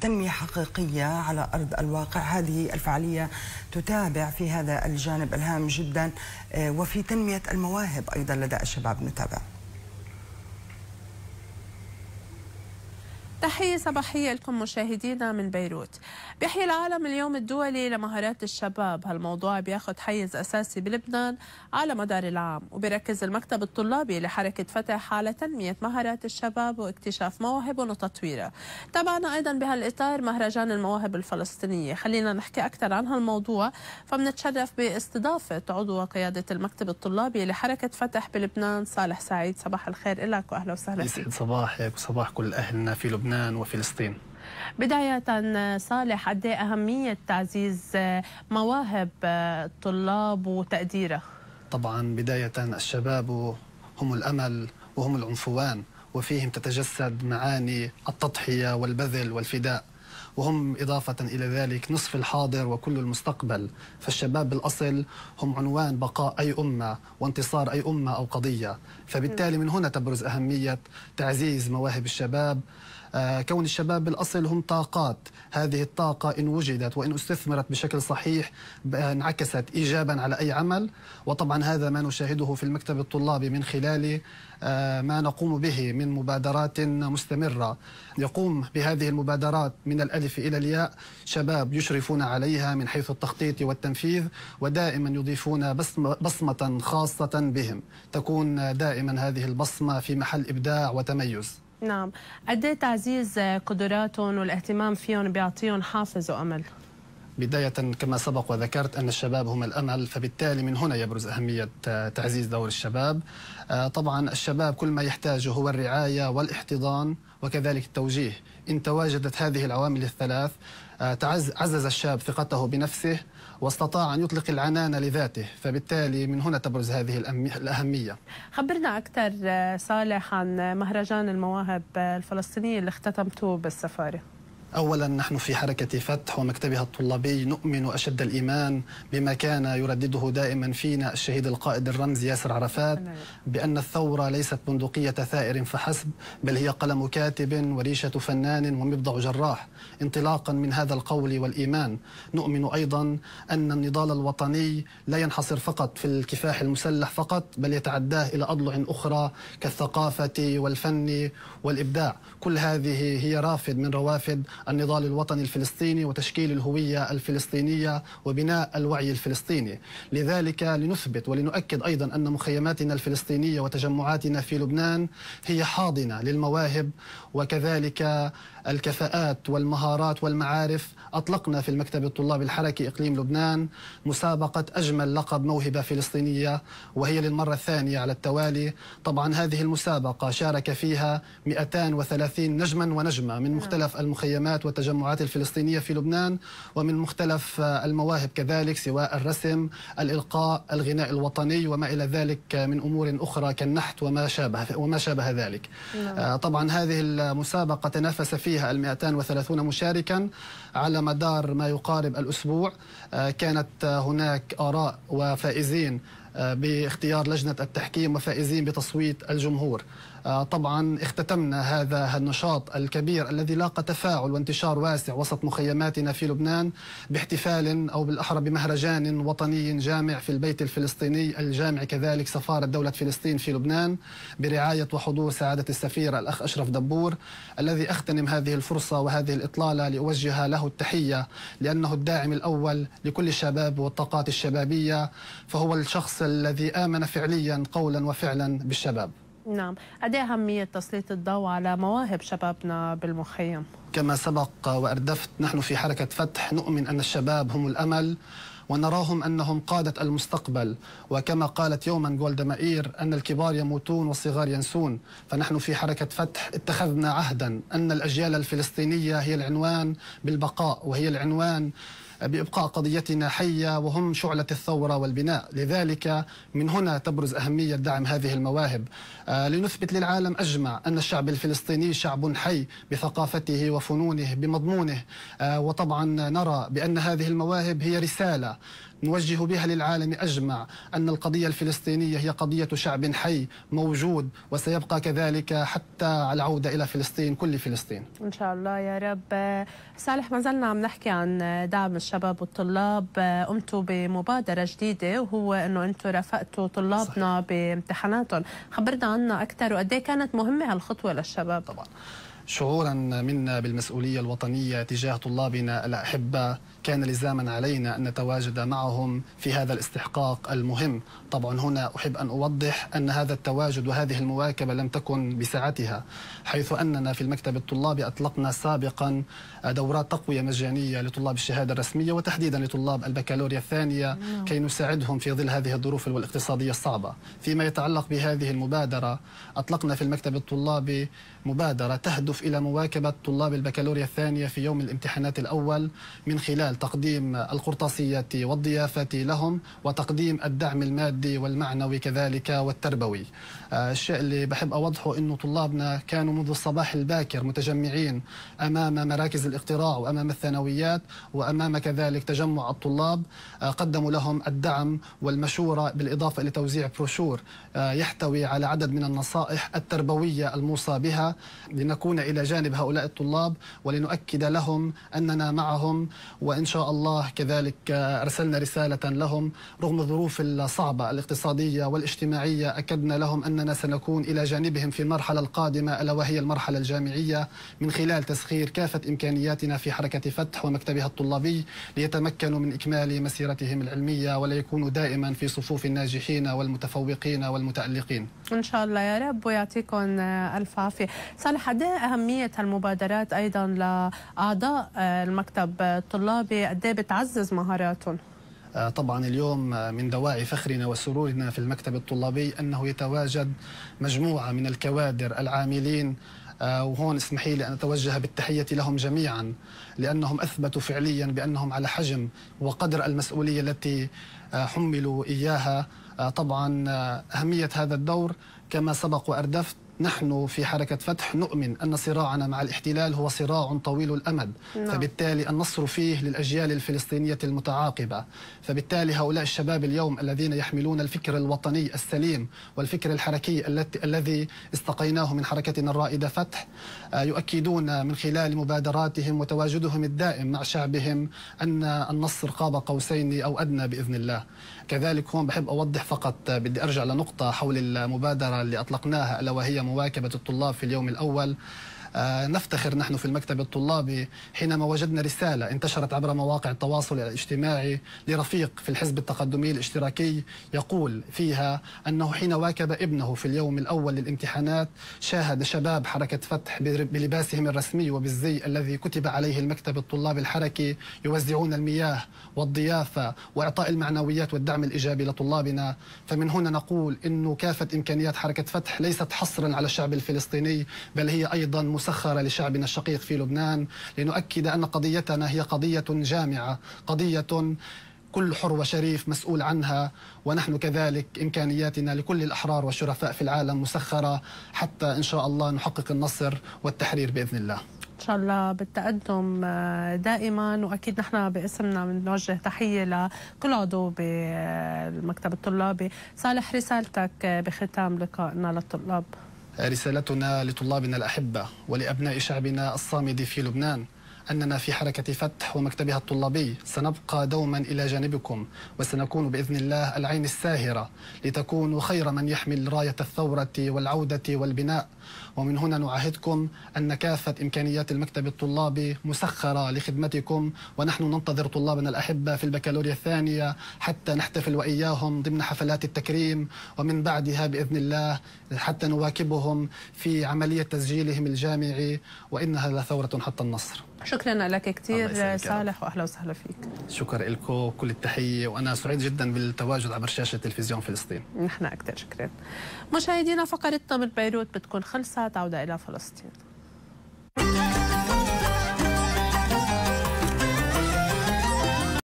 تنمية حقيقية على أرض الواقع هذه الفعالية تتابع في هذا الجانب الهام جدا آه، وفي تنمية المواهب أيضا لدى الشباب نتابع تحية صباحية لكم مشاهدينا من بيروت بيحيي العالم اليوم الدولي لمهارات الشباب هالموضوع بياخد حيز أساسي بلبنان على مدار العام وبركز المكتب الطلابي لحركة فتح على تنمية مهارات الشباب واكتشاف مواهبهم وتطويرها تابعنا أيضا بهالإطار مهرجان المواهب الفلسطينية خلينا نحكي أكثر عن هالموضوع فبنتشرف باستضافة عضو قيادة المكتب الطلابي لحركة فتح بلبنان صالح سعيد صباح الخير لك وأهلا وسهلا يسعد صباحك وصباح كل أهلنا في لبنان لبنان وفلسطين بداية صالح قد إيه أهمية تعزيز آه، مواهب آه، الطلاب وتقديره طبعا بداية الشباب هم الأمل وهم العنفوان وفيهم تتجسد معاني التضحية والبذل والفداء وهم إضافة إلى ذلك نصف الحاضر وكل المستقبل فالشباب بالأصل هم عنوان بقاء أي أمة وانتصار أي أمة أو قضية فبالتالي من هنا تبرز أهمية تعزيز مواهب الشباب آه، كون الشباب بالاصل هم طاقات هذه الطاقه ان وجدت وان استثمرت بشكل صحيح انعكست ايجابا على اي عمل وطبعا هذا ما نشاهده في المكتب الطلابي من خلال آه، ما نقوم به من مبادرات مستمره يقوم بهذه المبادرات من الالف الى الياء شباب يشرفون عليها من حيث التخطيط والتنفيذ ودائما يضيفون بصمه خاصه بهم تكون دائما هذه البصمه في محل ابداع وتميز نعم قد إيه تعزيز قدراتهم والاهتمام فيهم بيعطيهم حافز وامل بداية كما سبق وذكرت أن الشباب هم الأمل فبالتالي من هنا يبرز أهمية تعزيز دور الشباب آه، طبعا الشباب كل ما يحتاجه هو الرعاية والاحتضان وكذلك التوجيه إن تواجدت هذه العوامل الثلاث آه، عزز الشاب ثقته بنفسه واستطاع أن يطلق العنان لذاته فبالتالي من هنا تبرز هذه الأهمية خبرنا أكثر آه، صالح عن مهرجان المواهب آه، الفلسطينية اللي اختتمتوه بالسفارة اولا نحن في حركه فتح ومكتبها الطلابي نؤمن اشد الايمان بما كان يردده دائما فينا الشهيد القائد الرمزي ياسر عرفات بان الثوره ليست بندقيه ثائر فحسب بل هي قلم كاتب وريشه فنان ومبضع جراح انطلاقا من هذا القول والايمان نؤمن ايضا ان النضال الوطني لا ينحصر فقط في الكفاح المسلح فقط بل يتعداه الى اضلع اخرى كالثقافه والفن والابداع كل هذه هي رافد من روافد النضال الوطني الفلسطيني وتشكيل الهوية الفلسطينية وبناء الوعي الفلسطيني لذلك لنثبت ولنؤكد أيضا أن مخيماتنا الفلسطينية وتجمعاتنا في لبنان هي حاضنة للمواهب وكذلك الكفاءات والمهارات والمعارف أطلقنا في المكتب الطلاب الحركي إقليم لبنان مسابقة أجمل لقب موهبة فلسطينية وهي للمرة الثانية على التوالي طبعا هذه المسابقة شارك فيها 230 نجما ونجمة من نعم. مختلف المخيمات والتجمعات الفلسطينية في لبنان ومن مختلف المواهب كذلك سواء الرسم الإلقاء الغناء الوطني وما إلى ذلك من أمور أخرى كالنحت وما شابه, وما شابه ذلك نعم. آه، طبعا هذه المسابقة تنافس فيها فيها ال 230 مشاركا على مدار ما يقارب الأسبوع آه، كانت هناك آراء وفائزين باختيار لجنة التحكيم وفائزين بتصويت الجمهور آه، طبعا اختتمنا هذا النشاط الكبير الذي لاقى تفاعل وانتشار واسع وسط مخيماتنا في لبنان باحتفال أو بالأحرى بمهرجان وطني جامع في البيت الفلسطيني الجامع كذلك سفارة دولة فلسطين في لبنان برعاية وحضور سعادة السفير الأخ أشرف دبور الذي أختنم هذه الفرصة وهذه الإطلالة لأوجه له التحية لأنه الداعم الأول لكل الشباب والطاقات الشبابية فهو الشخص الشخص الذي آمن فعليا قولا وفعلا بالشباب نعم قد أهمية تسليط الضوء على مواهب شبابنا بالمخيم كما سبق وأردفت نحن في حركة فتح نؤمن أن الشباب هم الأمل ونراهم أنهم قادة المستقبل وكما قالت يوما جولدا مائير أن الكبار يموتون والصغار ينسون فنحن في حركة فتح اتخذنا عهدا أن الأجيال الفلسطينية هي العنوان بالبقاء وهي العنوان بإبقاء قضيتنا حية وهم شعلة الثورة والبناء لذلك من هنا تبرز أهمية دعم هذه المواهب آه، لنثبت للعالم أجمع أن الشعب الفلسطيني شعب حي بثقافته وفنونه بمضمونه آه، وطبعا نرى بأن هذه المواهب هي رسالة نوجه بها للعالم أجمع أن القضية الفلسطينية هي قضية شعب حي موجود وسيبقى كذلك حتى العودة إلى فلسطين كل فلسطين إن شاء الله يا رب صالح ما زلنا عم نحكي عن دعم الشباب والطلاب قمتوا بمبادرة جديدة وهو أنه أنتم رافقتوا طلابنا صحيح. بامتحاناتهم خبرنا عنها أكثر وقد إيه كانت مهمة هالخطوة للشباب طبعا شعورا منا بالمسؤولية الوطنية تجاه طلابنا الأحبة كان لزاما علينا أن نتواجد معهم في هذا الاستحقاق المهم طبعا هنا أحب أن أوضح أن هذا التواجد وهذه المواكبة لم تكن بسعتها حيث أننا في المكتب الطلابي أطلقنا سابقا دورات تقوية مجانية لطلاب الشهادة الرسمية وتحديدا لطلاب البكالوريا الثانية نعم. كي نساعدهم في ظل هذه الظروف والاقتصادية الصعبة فيما يتعلق بهذه المبادرة أطلقنا في المكتب الطلابي مبادرة تهدف الهدف إلى مواكبة طلاب البكالوريا الثانية في يوم الامتحانات الأول من خلال تقديم القرطاسية والضيافة لهم وتقديم الدعم المادي والمعنوي كذلك والتربوي آه، الشيء اللي بحب أوضحه أنه طلابنا كانوا منذ الصباح الباكر متجمعين أمام مراكز الاقتراع وأمام الثانويات وأمام كذلك تجمع الطلاب آه، قدموا لهم الدعم والمشورة بالإضافة إلى توزيع بروشور آه، يحتوي على عدد من النصائح التربوية الموصى بها لنكون إلى جانب هؤلاء الطلاب ولنؤكد لهم أننا معهم وإن شاء الله كذلك أرسلنا رسالة لهم رغم الظروف الصعبة الاقتصادية والاجتماعية أكدنا لهم أننا سنكون إلى جانبهم في المرحلة القادمة ألا وهي المرحلة الجامعية من خلال تسخير كافة إمكانياتنا في حركة فتح ومكتبها الطلابي ليتمكنوا من إكمال مسيرتهم العلمية وليكونوا دائما في صفوف الناجحين والمتفوقين والمتألقين إن شاء الله يا رب ويعطيكم ألف عافية صالح أهم أهمية هالمبادرات أيضا لأعضاء آه، المكتب الطلابي قد بتعزز مهاراتهم؟ آه، طبعا اليوم آه، من دواعي فخرنا وسرورنا في المكتب الطلابي أنه يتواجد مجموعة من الكوادر العاملين وهون اسمحي لي أن أتوجه بالتحية لهم جميعا لأنهم أثبتوا فعليا بأنهم على حجم وقدر المسؤولية التي حملوا إياها طبعا أهمية هذا الدور كما سبق وأردفت نحن في حركة فتح نؤمن أن صراعنا مع الاحتلال هو صراع طويل الأمد نعم. فبالتالي النصر فيه للأجيال الفلسطينية المتعاقبة فبالتالي هؤلاء الشباب اليوم الذين يحملون الفكر الوطني السليم والفكر الحركي الذي استقيناه من حركتنا الرائدة فتح آه، يؤكدون من خلال مبادراتهم وتواجدهم الدائم مع شعبهم أن النصر قاب قوسين أو أدنى بإذن الله كذلك هون بحب أوضح فقط آه، بدي أرجع لنقطة حول المبادرة اللي أطلقناها ألا وهي مواكبة الطلاب في اليوم الأول آه، نفتخر نحن في المكتب الطلابي حينما وجدنا رسالة انتشرت عبر مواقع التواصل الاجتماعي لرفيق في الحزب التقدمي الاشتراكي يقول فيها أنه حين واكب ابنه في اليوم الأول للامتحانات شاهد شباب حركة فتح بلباسهم الرسمي وبالزي الذي كتب عليه المكتب الطلابي الحركي يوزعون المياه والضيافة وإعطاء المعنويات والدعم الإيجابي لطلابنا فمن هنا نقول إنه كافة إمكانيات حركة فتح ليست حصرا على الشعب الفلسطيني بل هي أيضا مسخرة لشعبنا الشقيق في لبنان لنؤكد أن قضيتنا هي قضية جامعة قضية كل حر وشريف مسؤول عنها ونحن كذلك إمكانياتنا لكل الأحرار والشرفاء في العالم مسخرة حتى إن شاء الله نحقق النصر والتحرير بإذن الله إن شاء الله بالتقدم آه، دائما واكيد نحن باسمنا بنوجه تحيه لكل عضو بالمكتب الطلابي صالح رسالتك آه، بختام لقائنا للطلاب رسالتنا لطلابنا الأحبة ولأبناء شعبنا الصامد في لبنان أننا في حركة فتح ومكتبها الطلابي سنبقى دوما إلى جانبكم وسنكون بإذن الله العين الساهرة لتكونوا خير من يحمل راية الثورة والعودة والبناء ومن هنا نعاهدكم أن كافة إمكانيات المكتب الطلابي مسخرة لخدمتكم ونحن ننتظر طلابنا الأحبة في البكالوريا الثانية حتى نحتفل وإياهم ضمن حفلات التكريم ومن بعدها بإذن الله حتى نواكبهم في عملية تسجيلهم الجامعي وإنها لثورة حتى النصر شكرا لك كثير صالح واهلا وسهلا فيك شكرا لكم كل التحيه وانا سعيد جدا بالتواجد عبر شاشه تلفزيون فلسطين نحن اكثر شكرا مشاهدينا فقرتنا من بيروت بتكون خلص خلصت عودة إلى فلسطين